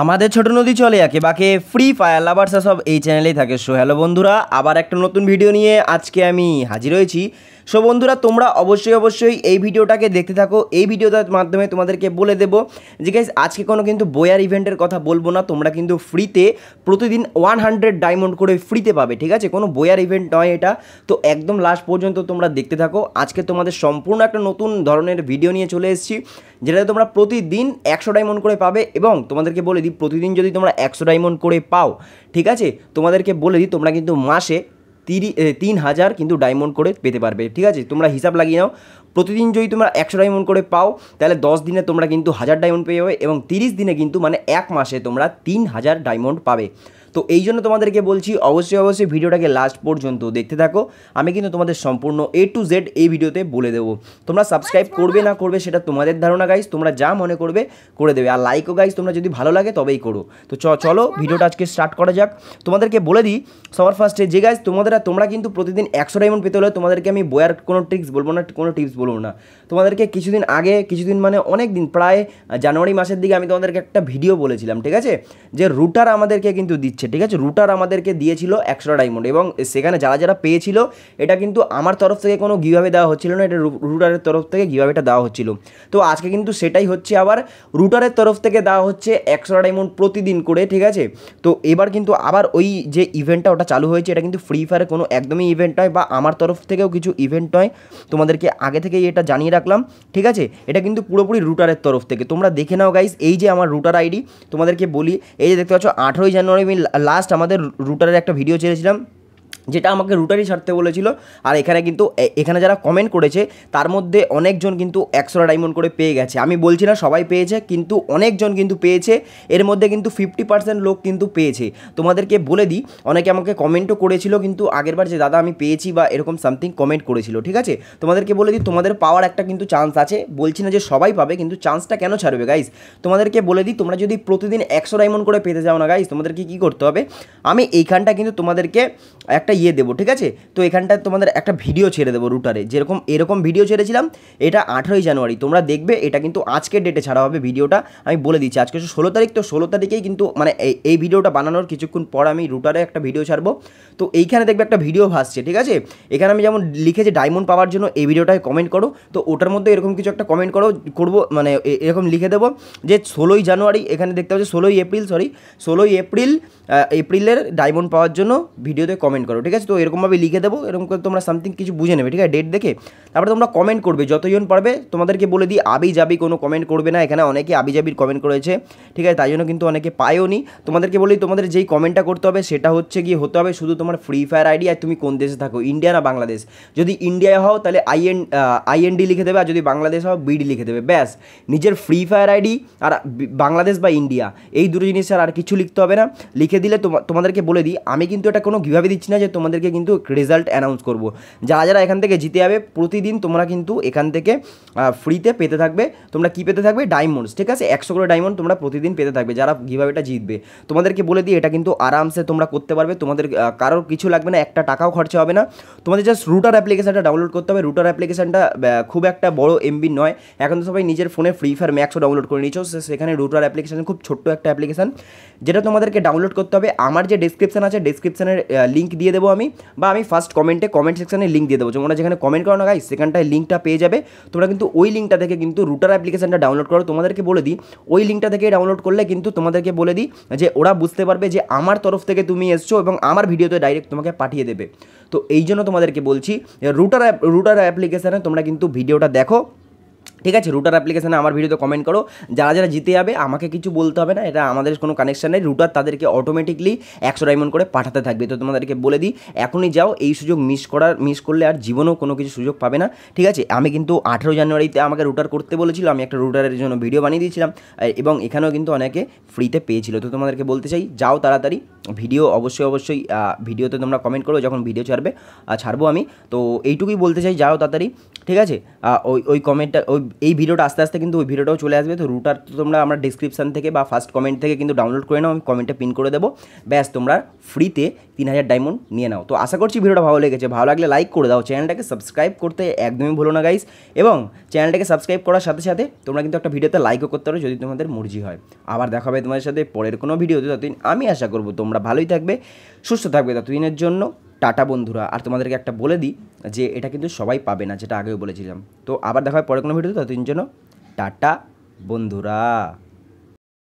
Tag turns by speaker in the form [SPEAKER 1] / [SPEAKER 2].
[SPEAKER 1] আমাদের ছোট নদী চলে একে বাকে ফ্রি ফায়ার লাভার্সা সব এই চ্যানেলেই থাকে সো হ্যালো বন্ধুরা আবার একটা নতুন ভিডিও নিয়ে আজকে আমি হাজির হয়েছি সো বন্ধুরা তোমরা অবশ্যই অবশ্যই এই ভিডিওটাকে দেখতে থাকো এই ভিডিওটার মাধ্যমে তোমাদেরকে বলে দেবো যে গাইজ আজকে কোনো কিন্তু বয়ার ইভেন্টের কথা বলবো না তোমরা কিন্তু ফ্রিতে প্রতিদিন ওয়ান হান্ড্রেড ডায়মন্ড করে ফ্রিতে পাবে ঠিক আছে কোনো বয়ার ইভেন্ট নয় এটা তো একদম লাস্ট পর্যন্ত তোমরা দেখতে থাকো আজকে তোমাদের সম্পূর্ণ একটা নতুন ধরনের ভিডিও নিয়ে চলে এসেছি যেটাতে তোমরা প্রতিদিন একশো ডায়মন্ড করে পাবে এবং তোমাদেরকে বলে দিই প্রতিদিন যদি তোমরা একশো ডায়মন্ড করে পাও ঠিক আছে তোমাদেরকে বলে দিই তোমরা কিন্তু মাসে তিরি তিন হাজার কিন্তু ডায়মন্ড করে পেতে পারবে ঠিক আছে তোমরা হিসাব লাগিয়ে নাও প্রতিদিন যদি তোমরা একশো ডায়মন্ড করে পাও তাহলে দশ দিনে তোমরা কিন্তু হাজার ডায়মন্ড পেয়ে যাবে এবং তিরিশ দিনে কিন্তু মানে এক মাসে তোমরা তিন হাজার ডায়মন্ড পাবে তো এই জন্য তোমাদেরকে বলছি অবশ্যই অবশ্যই ভিডিওটাকে লাস্ট পর্যন্ত দেখতে থাকো আমি কিন্তু তোমাদের সম্পূর্ণ এ টু জেড এই ভিডিওতে বলে দেবো তোমরা সাবস্ক্রাইব করবে না করবে সেটা তোমাদের ধারণা গাইজ তোমরা যা মনে করবে করে দেবে আর লাইকও গাইজ তোমরা যদি ভালো লাগে তবেই করো তো চলো ভিডিওটা আজকে স্টার্ট করা যাক তোমাদেরকে বলে দিই সবার ফার্স্টে যে গাইজ তোমাদের তোমরা কিন্তু প্রতিদিন একশো ডায়মন্ড পেতে হলে তোমাদেরকে আমি বয়ার কোনো ট্রিক্স বলবো না কোনো টিপস বলবো না তোমাদেরকে কিছুদিন আগে কিছুদিন মানে অনেক দিন প্রায় জানুয়ারি মাসের দিকে আমি তোমাদেরকে একটা ভিডিও বলেছিলাম ঠিক আছে যে রুটার আমাদেরকে কিন্তু দিচ্ছে দিচ্ছে ঠিক আছে রুটার আমাদেরকে দিয়েছিল একশোটা ডায়মন্ড এবং সেখানে যারা যারা পেয়েছিল এটা কিন্তু আমার তরফ থেকে কোনো গিভাবে দেওয়া হচ্ছিল না এটা রুটারের তরফ থেকে গিভাবেটা দেওয়া হচ্ছিল তো আজকে কিন্তু সেটাই হচ্ছে আবার রুটারের তরফ থেকে দেওয়া হচ্ছে একশোটা ডায়মন্ড প্রতিদিন করে ঠিক আছে তো এবার কিন্তু আবার ওই যে ইভেন্টটা ওটা চালু হয়েছে এটা কিন্তু ফ্রি ফায়ারে কোনো একদমই ইভেন্ট নয় বা আমার তরফ থেকেও কিছু ইভেন্ট নয় তোমাদেরকে আগে থেকেই এটা জানিয়ে রাখলাম ঠিক আছে এটা কিন্তু পুরোপুরি রুটারের তরফ থেকে তোমরা দেখে নাও গাইস এই যে আমার রুটার আইডি তোমাদেরকে বলি এই যে দেখতে পাচ্ছ আঠেরোই জানুয়ারি আমি লাস্ট আমাদের রুটারের একটা ভিডিও ছেড়েছিলাম যেটা আমাকে রুটারই ছাড়তে বলেছিল আর এখানে কিন্তু এখানে যারা কমেন্ট করেছে তার মধ্যে অনেকজন কিন্তু একশোটা ডায়মন্ড করে পেয়ে গেছে আমি বলছি না সবাই পেয়েছে কিন্তু অনেকজন কিন্তু পেয়েছে এর মধ্যে কিন্তু ফিফটি পার্সেন্ট লোক কিন্তু পেয়েছে তোমাদেরকে বলে দিই অনেকে আমাকে কমেন্টও করেছিল কিন্তু আগেরবার যে দাদা আমি পেয়েছি বা এরকম সামথিং কমেন্ট করেছিল ঠিক আছে তোমাদেরকে বলে দিই তোমাদের পাওয়ার একটা কিন্তু চান্স আছে বলছি না যে সবাই পাবে কিন্তু চান্সটা কেন ছাড়বে গাইজ তোমাদেরকে বলে দিই তোমরা যদি প্রতিদিন একশো ডায়মন্ড করে পেতে যাও না গাইজ তোমাদেরকে কী করতে হবে আমি এইখানটা কিন্তু তোমাদেরকে একটা ইয়ে দেবো ঠিক আছে তো এখানটা তোমাদের একটা ভিডিও ছেড়ে দেবো রুটারে যেরকম এরকম ভিডিও ছেড়েছিলাম এটা আঠেরোই জানুয়ারি তোমরা দেখবে এটা কিন্তু আজকের ডেটে ছাড়া হবে ভিডিওটা আমি বলে দিচ্ছি আজকে ষোলো তারিখ তো ষোলো তারিখেই কিন্তু মানে এই ভিডিওটা বানানোর কিছুক্ষণ পর আমি রুটারে একটা ভিডিও ছাড়বো তো এইখানে দেখবে একটা ভিডিও ভাসছে ঠিক আছে এখানে আমি যেমন লিখেছি ডায়মন্ড পাওয়ার জন্য এই ভিডিওটায় কমেন্ট করো তো ওটার মধ্যে এরকম কিছু একটা কমেন্ট করো করবো মানে এরকম লিখে দেবো যে ষোলোই জানুয়ারি এখানে দেখতে পাচ্ছি ষোলোই এপ্রিল সরি ষোলোই এপ্রিল এপ্রিলের ডায়মন্ড পাওয়ার জন্য ভিডিওতে কমেন্ট করো ঠিক আছে তো এরকমভাবে লিখে দেবো এরকম করে তোমরা সামথিং কিছু বুঝে নেবে ঠিক আছে ডেট দেখে তারপরে তোমরা কমেন্ট করবে যতজন পারবে তোমাদেরকে বলে দিই আবি যাবি কোনো কমেন্ট করবে না এখানে অনেকে আবি যাবির কমেন্ট করেছে ঠিক আছে তাই জন্য কিন্তু অনেকে পায়ও নি তোমাদেরকে বলি তোমাদের যেই কমেন্টটা করতে হবে সেটা হচ্ছে গিয়ে হতে হবে শুধু তোমার ফ্রি ফায়ার আইডি আর তুমি কোন দেশে থাকো ইন্ডিয়া না বাংলাদেশ যদি ইন্ডিয়ায় হও তাহলে আইএন আইএনডি লিখে দেবে আর যদি বাংলাদেশ হও বিডি লিখে দেবে ব্যাস নিজের ফ্রি ফায়ার আইডি আর বাংলাদেশ বা ইন্ডিয়া এই দুটো জিনিস আর কিছু লিখতে হবে না লিখে দিলে তোমাদেরকে বলে দিই আমি কিন্তু এটা কোনো কীভাবে দিচ্ছি না যে তোমাদেরকে কিন্তু রেজাল্ট অ্যানাউন্স করব যারা যারা এখান থেকে জিতে যাবে প্রতিদিন তোমরা কিন্তু এখান থেকে ফ্রিতে পেতে থাকবে তোমরা কি পেতে থাকবে ডায়মন্ডস ঠিক আছে একশো করে ডায়মন্ড তোমরা প্রতিদিন পেতে থাকবে যারা এটা জিতবে তোমাদেরকে বলে দিই এটা কিন্তু আরামসে তোমরা করতে পারবে তোমাদের কারোর কিছু লাগবে না একটা টাকাও খরচা হবে না তোমাদের জাস্ট রুটার অ্যাপ্লিকেশানটা ডাউনলোড করতে হবে রুটার অ্যাপ্লিকেশানটা খুব একটা বড় এমবি নয় এখন তো সবাই নিজের ফোনে ফ্রি ফায়ার ম্যাক্সও ডাউনলোড করে নিয়েছো সেখানে রুটার অ্যাপ্লিকেশান খুব ছোট্ট একটা অ্যাপ্লিকেশান যেটা তোমাদেরকে ডাউনলোড করতে হবে আমার যে ডিসক্রিপশান আছে ডিসক্রিপশানের লিঙ্ক দিয়ে দেবো দেবো আমি বা আমি ফার্স্ট কমেন্টে কমেন্ট সেকশানে লিঙ্ক দিয়ে দেবো তোমরা যেখানে কমেন্ট করো না গাই সেখানটায় লিঙ্কটা পেয়ে যাবে তোমরা কিন্তু ওই লিঙ্কটা থেকে কিন্তু রুটার অ্যাপ্লিকেশানটা ডাউনলোড করো তোমাদেরকে বলে দিই ওই লিঙ্কটা থেকে ডাউনলোড করলে কিন্তু তোমাদেরকে বলে দিই যে ওরা বুঝতে পারবে যে আমার তরফ থেকে তুমি এসছো এবং আমার ভিডিওতে ডাইরেক্ট তোমাকে পাঠিয়ে দেবে তো এই জন্য তোমাদেরকে বলছি রুটার রুটার অ্যাপ্লিকেশানে তোমরা কিন্তু ভিডিওটা দেখো ঠিক আছে রুটার অ্যাপ্লিকেশানে আমার ভিডিওতে কমেন্ট করো যারা যারা জিতে যাবে আমাকে কিছু বলতে হবে না এটা আমাদের কোনো কানেকশান নেই রুটার তাদেরকে অটোমেটিকলি একশো ডায়মন্ড করে পাঠাতে থাকবে তো তোমাদেরকে বলে দিই এখনই যাও এই সুযোগ মিস করার মিস করলে আর জীবনেও কোনো কিছু সুযোগ পাবে না ঠিক আছে আমি কিন্তু আঠেরো জানুয়ারিতে আমাকে রুটার করতে বলেছিল আমি একটা রুটারের জন্য ভিডিও বানিয়ে দিয়েছিলাম এবং এখানেও কিন্তু অনেকে ফ্রিতে পেয়েছিল তো তোমাদেরকে বলতে চাই যাও তাড়াতাড়ি ভিডিও অবশ্যই অবশ্যই ভিডিওতে তোমরা কমেন্ট করো যখন ভিডিও ছাড়বে ছাড়বো আমি তো এইটুকুই বলতে চাই যাও তাড়াতাড়ি ঠিক আছে ওই ওই কমেন্টটা ওই এই ভিডিওটা আস্তে আস্তে কিন্তু ওই ভিডিওটাও চলে আসবে তো রুটার তো তোমরা আমরা ডিসক্রিপশান থেকে বা ফার্স্ট কমেন্ট থেকে কিন্তু ডাউনলোড করে নাও আমি কমেন্টে পিন করে দেবো ব্যাস তোমরা ফ্রিতে তিন হাজার ডায়মন্ড নিয়ে নাও তো আশা করছি ভিডিওটা ভালো লেগেছে ভালো লাগলে লাইক করে দাও চ্যানেলটাকে সাবস্ক্রাইব করতে একদমই ভুলো না গাইস এবং চ্যানেলটাকে সাবস্ক্রাইব করার সাথে সাথে তোমরা কিন্তু একটা ভিডিওতে লাইকও করতে পারো যদি তোমাদের মর্জি হয় আবার দেখা হবে তোমাদের সাথে পরের কোনো ভিডিওতে ততদিন আমি আশা করবো তোমরা ভালোই থাকবে সুস্থ থাকবে ততদিনের জন্য টাটা বন্ধুরা আর তোমাদেরকে একটা বলে দিই যে এটা কিন্তু সবাই পাবে না যেটা আগেও বলেছিলাম তো আবার দেখা হয় পরে কোনো ভিডিওতে তো তিনজন টাটা বন্ধুরা